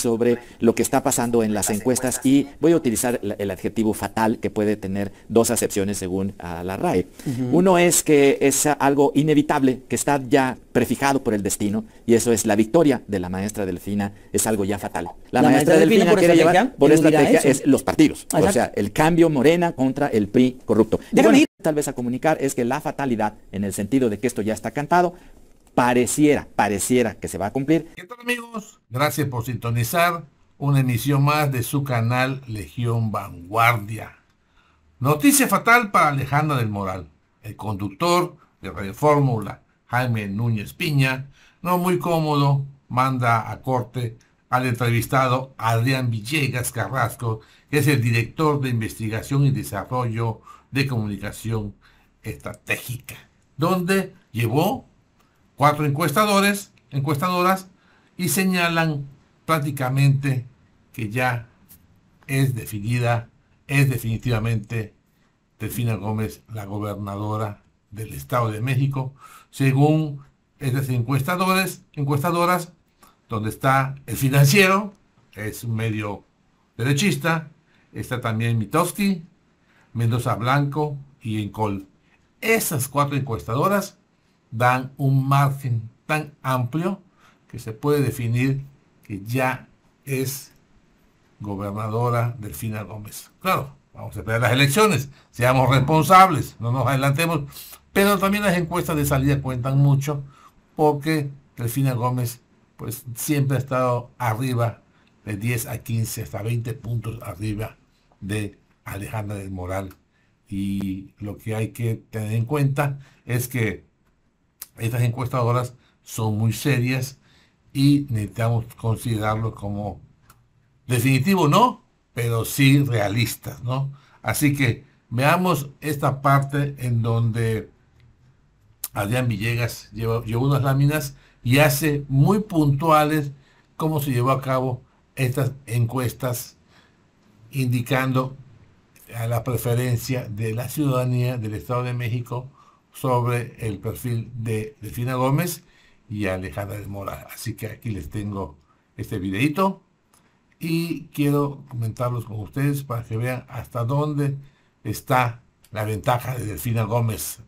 sobre lo que está pasando en las encuestas y voy a utilizar el adjetivo fatal que puede tener dos acepciones según ah, la RAE. Uno es que es algo inevitable, que está ya prefijado por el destino y eso es la victoria de la maestra Delfina, es algo ya fatal. La, maestra, Delfina, quiere llevar por estrategia es los partidos, o sea, el cambio Morena contra el PRI corrupto. Déjame ir tal vez a comunicar es que la fatalidad en el sentido de que esto ya está cantado Pareciera, pareciera que se va a cumplir. ¿Qué tal amigos? Gracias por sintonizar una emisión más de su canal Legión Vanguardia. Noticia fatal para Alejandra del Moral. El conductor de Radio Fórmula, Jaime Núñez Piña, no muy cómodo, manda a corte al entrevistado Adrián Villegas Carrasco, que es el director de investigación y desarrollo de comunicación estratégica, donde llevó cuatro encuestadores, encuestadoras, y señalan prácticamente que ya es definida, es definitivamente Delfina Gómez la gobernadora del Estado de México, según estas encuestadores, encuestadoras, donde está el financiero, es un medio derechista, está también Mitofsky, Mendoza Blanco y Encol. Esas cuatro encuestadoras dan un margen tan amplio que se puede definir que ya es gobernadora Delfina Gómez. Claro, vamos a esperar las elecciones, seamos responsables, no nos adelantemos, pero también las encuestas de salida cuentan mucho porque Delfina Gómez pues siempre ha estado arriba de 10 a 15, hasta 20 puntos arriba de Alejandra del Moral. Y lo que hay que tener en cuenta es que estas encuestadoras son muy serias y necesitamos considerarlo como definitivo, no, pero sí realistas, ¿no? Así que veamos esta parte en donde Adrián Villegas llevó, unas láminas y hace muy puntuales cómo se llevó a cabo estas encuestas indicando a la preferencia de la ciudadanía del Estado de México sobre el perfil de Delfina Gómez y Alejandra de Mora. Así que aquí les tengo este videito y quiero comentarlos con ustedes para que vean hasta dónde está la ventaja de Delfina Gómez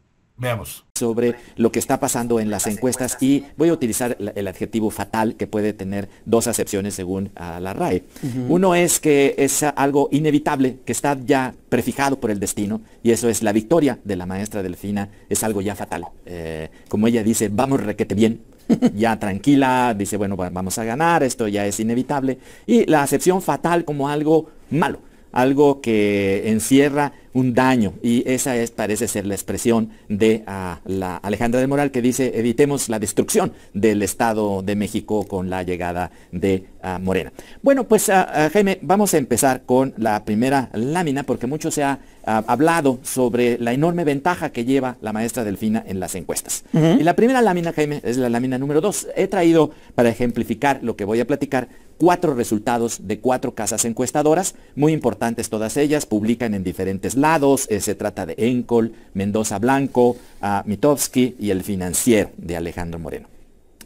sobre lo que está pasando en las encuestas y voy a utilizar el adjetivo fatal que puede tener dos acepciones según la RAE. Uno es que es algo inevitable, que está ya prefijado por el destino y eso es la victoria de la maestra Delfina, es algo ya fatal. Eh, como ella dice, vamos requete bien, ya tranquila, dice, bueno, vamos a ganar, esto ya es inevitable. Y la acepción fatal como algo malo, algo que encierra un daño. Y esa es, parece ser la expresión de ah, la Alejandra del Moral que dice, evitemos la destrucción del Estado de México con la llegada de ah, Morena. Bueno, pues ah, Jaime, vamos a empezar con la primera lámina porque mucho se ha hablado sobre la enorme ventaja que lleva la maestra Delfina en las encuestas. Y la primera lámina, Jaime, es la lámina número dos He traído, para ejemplificar lo que voy a platicar, cuatro resultados de cuatro casas encuestadoras, muy importantes todas ellas, publican en diferentes lados. Eh, se trata de Encol, Mendoza Blanco, uh, y El Financiero de Alejandro Moreno.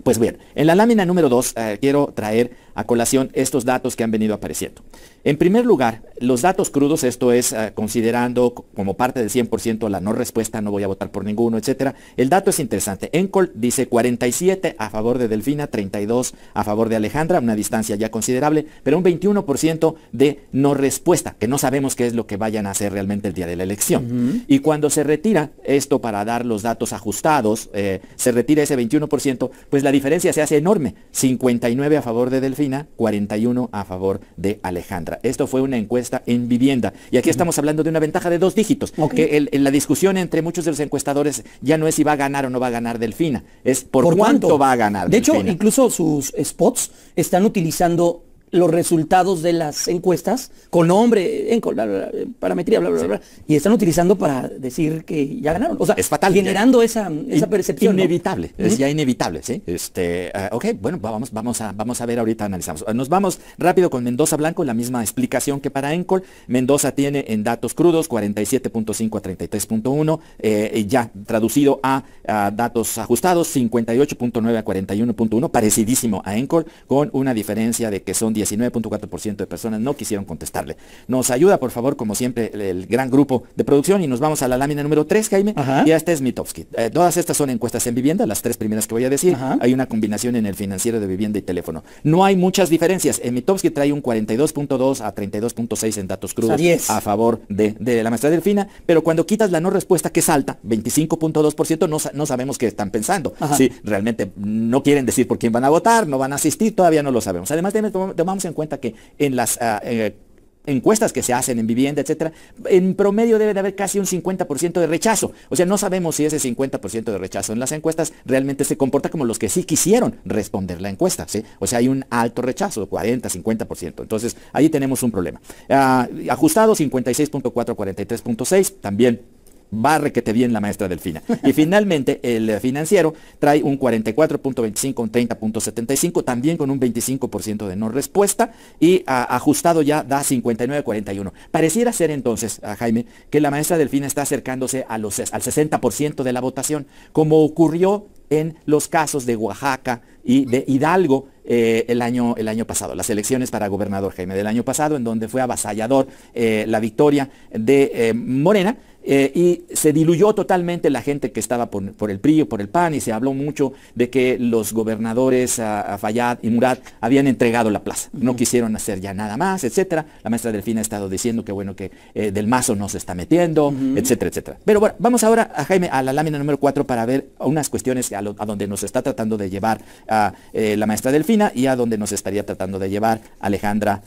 Pues bien, en la lámina número 2 eh, quiero traer a colación estos datos que han venido apareciendo. En primer lugar, los datos crudos, esto es eh, considerando como parte del 100% la no respuesta, no voy a votar por ninguno, etc. El dato es interesante. Encol dice 47 a favor de Delfina, 32 a favor de Alejandra, una distancia ya considerable, pero un 21% de no respuesta, que no sabemos qué es lo que vayan a hacer realmente el día de la elección. Y cuando se retira esto para dar los datos ajustados, eh, se retira ese 21%, pues la diferencia se hace enorme. 59 a favor de Delfina, 41 a favor de Alejandra. Esto fue una encuesta en vivienda. Y aquí estamos hablando de una ventaja de dos dígitos. en la discusión entre muchos de los encuestadores ya no es si va a ganar o no va a ganar Delfina. Es por, cuánto? va a ganar. De hecho, incluso sus spots están utilizando los resultados de las encuestas con nombre, en, bla, parametría, bla, bla, bla, y están utilizando para decir que ya ganaron. O sea, es fatal. Generando esa, esa, percepción. Inevitable, es ya inevitable, ¿sí? Este, eh, ok, bueno, vamos, vamos, a, vamos a ver ahorita, analizamos. Ah, nos vamos rápido con Mendoza Blanco, la misma explicación que para Encol. Mendoza tiene en datos crudos 47.5 a 33.1, eh, ya traducido a, a datos ajustados 58.9 a 41.1, parecidísimo a Encol, con una diferencia de que son 10 19.4% de personas no quisieron contestarle. Nos ayuda, por favor, como siempre, el gran grupo de producción y nos vamos a la lámina número 3, Jaime. Y esta es Mitowski. Eh, todas estas son encuestas en vivienda, las tres primeras que voy a decir. Hay una combinación en el financiero de vivienda y teléfono. No hay muchas diferencias. En eh, Mitowski trae un 42.2 a 32.6 en datos crudos a favor de, la maestra Delfina, pero cuando quitas la no respuesta que salta, 25.2%, no, no sabemos qué están pensando. Si realmente no quieren decir por quién van a votar, no van a asistir, todavía no lo sabemos. Además, tomamos en cuenta que en las ah, eh, encuestas que se hacen en vivienda, etcétera, en promedio debe de haber casi un 50% de rechazo. O sea, no sabemos si ese 50% de rechazo en las encuestas realmente se comporta como los que sí quisieron responder la encuesta. O sea, hay un alto rechazo, 40, 50%. Entonces, ahí tenemos un problema. Ah, ajustado, 56.4, 43.6, también que te bien la maestra Delfina. Y finalmente, el eh, financiero trae un 44.25, un 30.75, también con un 25% de no respuesta y ah, ajustado ya da 59.41. Pareciera ser entonces, ah, Jaime, que la maestra Delfina está acercándose a los, al 60% de la votación, como ocurrió en los casos de Oaxaca y de Hidalgo eh, el, año, el año pasado, las elecciones para gobernador Jaime del año pasado, en donde fue avasallador eh, la victoria de Morena eh, y se diluyó totalmente la gente que estaba por, el PRI por el PAN y se habló mucho de que los gobernadores a, Fayad y Murat habían entregado la plaza, no quisieron hacer ya nada más, etcétera. La maestra Delfina ha estado diciendo que bueno que eh, del mazo no se está metiendo, etcétera, etcétera. Pero bueno, vamos ahora a Jaime a la lámina número 4 para ver unas cuestiones a, donde nos está tratando de llevar a eh, la maestra Delfina y a donde nos estaría tratando de llevar Alejandra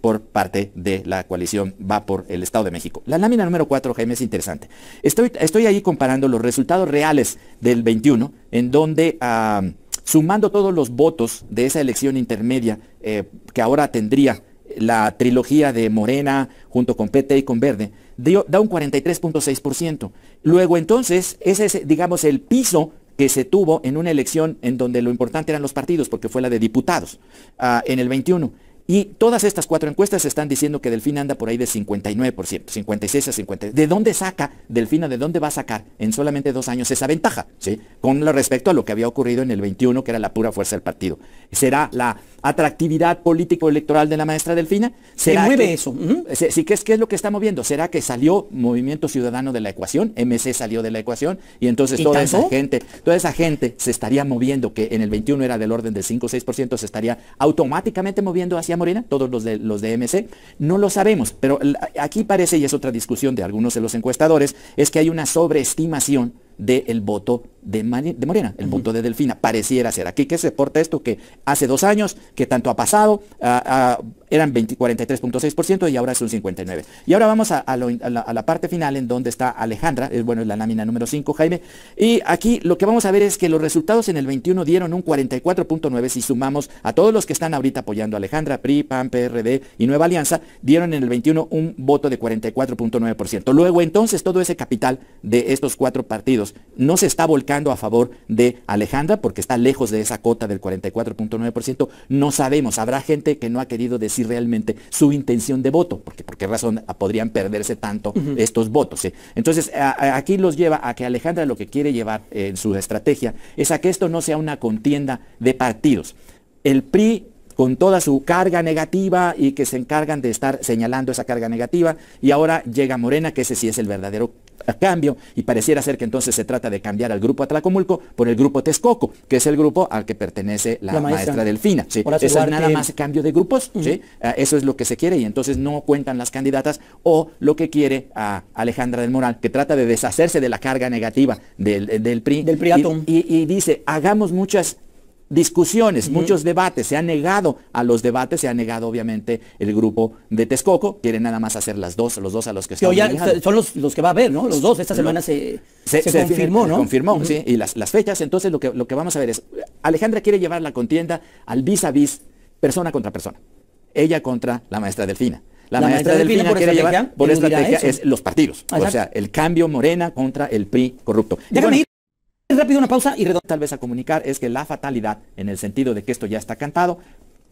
por parte de la coalición va por el Estado de México. La lámina número 4 Jaime es interesante. Estoy, ahí comparando los resultados reales del 21, en donde ah, sumando todos los votos de esa elección intermedia eh, que ahora tendría la trilogía de Morena junto con PT y con Verde, da un 43.6%. Luego entonces, ese es, digamos, el piso que se tuvo en una elección en donde lo importante eran los partidos, porque fue la de diputados, ah, en el 21. Y todas estas cuatro encuestas están diciendo que Delfina anda por ahí de 59%, 56 a 50. ¿De dónde saca Delfina, de dónde va a sacar en solamente dos años esa ventaja? ¿sí? Con respecto a lo que había ocurrido en el 21, que era la pura fuerza del partido. ¿Será la atractividad político-electoral de la maestra Delfina? Se mueve eso? ¿sí, ¿qué, es, lo que está moviendo? ¿Será que salió Movimiento Ciudadano de la ecuación? MC salió de la ecuación y entonces toda esa gente, toda esa gente se estaría moviendo, que en el 21 era del orden del 5 o 6%, se estaría automáticamente moviendo hacia Morena, todos los de, los de MC, no lo sabemos, pero aquí parece, y es otra discusión de algunos de los encuestadores, es que hay una sobreestimación del voto de, Morena, el punto de Delfina, pareciera ser. Aquí que se porta esto que hace dos años, que tanto ha pasado, ah, ah, eran 43.6% y ahora es un 59%. Y ahora vamos a, la, parte final en donde está Alejandra, es bueno, es la lámina número 5, Jaime. Y aquí lo que vamos a ver es que los resultados en el 21 dieron un 44.9% si sumamos a todos los que están ahorita apoyando a Alejandra, PRI, PAN, PRD y Nueva Alianza, dieron en el 21 un voto de 44.9%. Luego entonces todo ese capital de estos cuatro partidos no se está volcando a favor de Alejandra porque está lejos de esa cota del 44.9%. No sabemos, habrá gente que no ha querido decir realmente su intención de voto, porque por qué razón podrían perderse tanto estos votos. ¿eh? Entonces, aquí los lleva a que Alejandra lo que quiere llevar en su estrategia es a que esto no sea una contienda de partidos. El PRI con toda su carga negativa y que se encargan de estar señalando esa carga negativa. Y ahora llega Morena, que ese sí es el verdadero cambio y pareciera ser que entonces se trata de cambiar al grupo Atlacomulco por el grupo Texcoco, que es el grupo al que pertenece la, maestra. Delfina. Eso es nada más cambio de grupos, ah, eso es lo que se quiere y entonces no cuentan las candidatas o lo que quiere ah, Alejandra del Moral, que trata de deshacerse de la carga negativa del, del PRI. y dice, hagamos muchas discusiones, muchos debates, se ha negado a los debates, se ha negado obviamente el grupo de Texcoco, quieren nada más hacer las dos, los dos a los que están ya Son los, que va a haber, ¿no? Los dos, esta semana se, confirmó, ¿no? Se confirmó, sí, y las, las, fechas, entonces lo que, lo que vamos a ver es, Alejandra quiere llevar la contienda al vis a vis, persona contra persona, ella contra la maestra Delfina. La, maestra, Delfina, quiere llevar por estrategia es los partidos. O sea, el cambio Morena contra el PRI corrupto rápido una pausa y redondo tal vez a comunicar es que la fatalidad, en el sentido de que esto ya está cantado,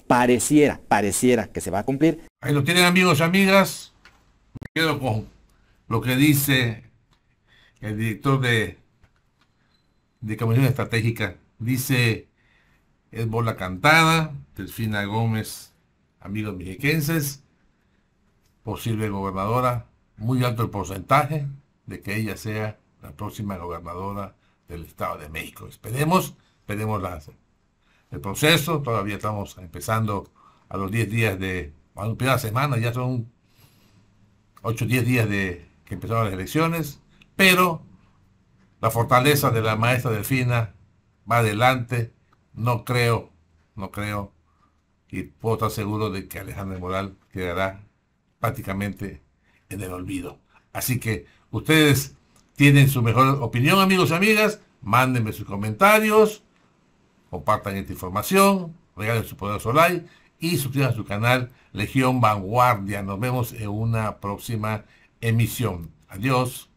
pareciera, pareciera que se va a cumplir. Ahí lo tienen amigos y amigas. Me quedo con lo que dice el director de, de Comisión Estratégica. Dice es Bola Cantada, Delfina Gómez, amigos mexiquenses, posible gobernadora, muy alto el porcentaje de que ella sea la próxima gobernadora del Estado de México. Esperemos, esperemos el proceso. Todavía estamos empezando a los 10 días de, a una semana, ya son 8 o 10 días de que empezaron las elecciones, pero la fortaleza de la maestra Delfina va adelante. No creo, no creo, y puedo estar seguro de que Alejandro Moral quedará prácticamente en el olvido. Así que ustedes tienen su mejor opinión, amigos y amigas, mándenme sus comentarios, compartan esta información, regalen su poderoso like y suscriban a su canal Legión Vanguardia. Nos vemos en una próxima emisión. Adiós.